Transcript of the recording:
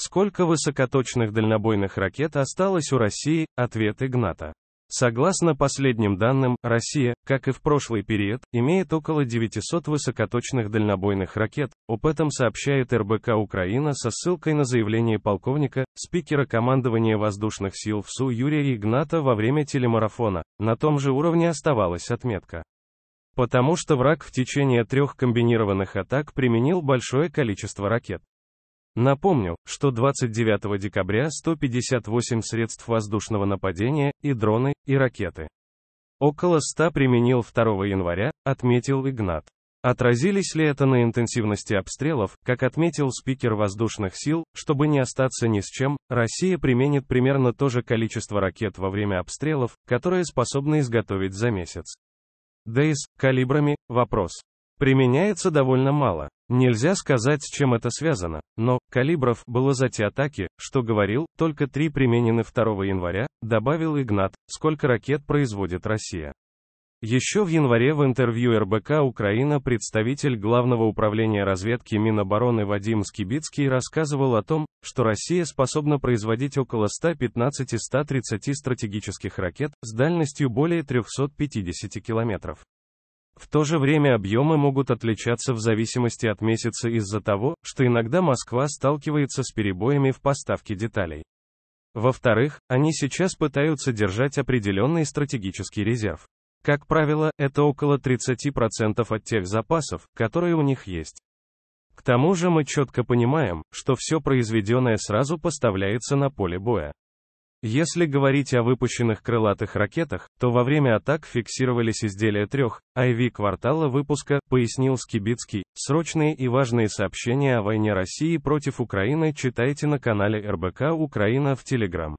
Сколько высокоточных дальнобойных ракет осталось у России? Ответ Игната. Согласно последним данным, Россия, как и в прошлый период, имеет около 900 высокоточных дальнобойных ракет, об этом сообщает РБК Украина со ссылкой на заявление полковника, спикера командования воздушных сил ВСУ Юрия Игната во время телемарафона. На том же уровне оставалась отметка. Потому что враг в течение трех комбинированных атак применил большое количество ракет. Напомню, что 29 декабря 158 средств воздушного нападения, и дроны, и ракеты. Около 100 применил 2 января, отметил Игнат. Отразились ли это на интенсивности обстрелов, как отметил спикер воздушных сил, чтобы не остаться ни с чем, Россия применит примерно то же количество ракет во время обстрелов, которые способны изготовить за месяц. Да и с калибрами, вопрос. Применяется довольно мало. Нельзя сказать, с чем это связано, но калибров было за те атаки, что говорил, только три применены 2 января, добавил Игнат, сколько ракет производит Россия. Еще в январе в интервью РБК «Украина» представитель Главного управления разведки Минобороны Вадим Скибицкий рассказывал о том, что Россия способна производить около 115-130 стратегических ракет с дальностью более 350 километров. В то же время объемы могут отличаться в зависимости от месяца из-за того, что иногда Москва сталкивается с перебоями в поставке деталей. Во-вторых, они сейчас пытаются держать определенный стратегический резерв. Как правило, это около 30% от тех запасов, которые у них есть. К тому же мы четко понимаем, что все произведенное сразу поставляется на поле боя. Если говорить о выпущенных крылатых ракетах, то во время атак фиксировались изделия трех IV квартала выпуска, пояснил Скибицкий. Срочные и важные сообщения о войне России против Украины читайте на канале РБК Украина в Телеграм.